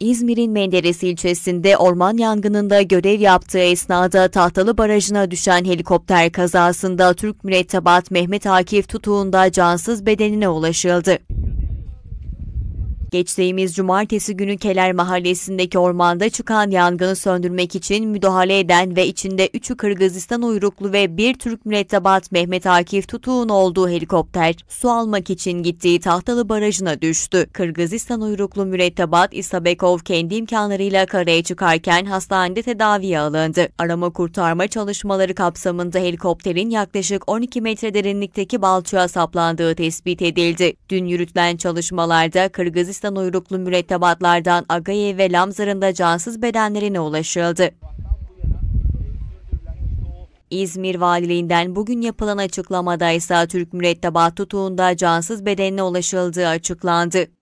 İzmir'in Menderes ilçesinde orman yangınında görev yaptığı esnada Tahtalı Barajı'na düşen helikopter kazasında Türk mürettebat Mehmet Akif tutuğunda cansız bedenine ulaşıldı. Geçtiğimiz cumartesi günü Keler mahallesindeki ormanda çıkan yangını söndürmek için müdahale eden ve içinde 3'ü Kırgızistan uyruklu ve bir Türk mürettebat Mehmet Akif Tutuğ'un olduğu helikopter su almak için gittiği Tahtalı Barajı'na düştü. Kırgızistan uyruklu mürettebat İsabekov kendi imkanlarıyla karaya çıkarken hastanede tedaviye alındı. Arama kurtarma çalışmaları kapsamında helikopterin yaklaşık 12 metre derinlikteki balçığa saplandığı tespit edildi. Dün yürütülen çalışmalarda Kırgızistan Yunanistan uyruklu mürettebatlardan Agaye ve Lamzar'ın da cansız bedenlerine ulaşıldı. İzmir Valiliğinden bugün yapılan açıklamada ise Türk mürettebat tutuğunda cansız bedenine ulaşıldığı açıklandı.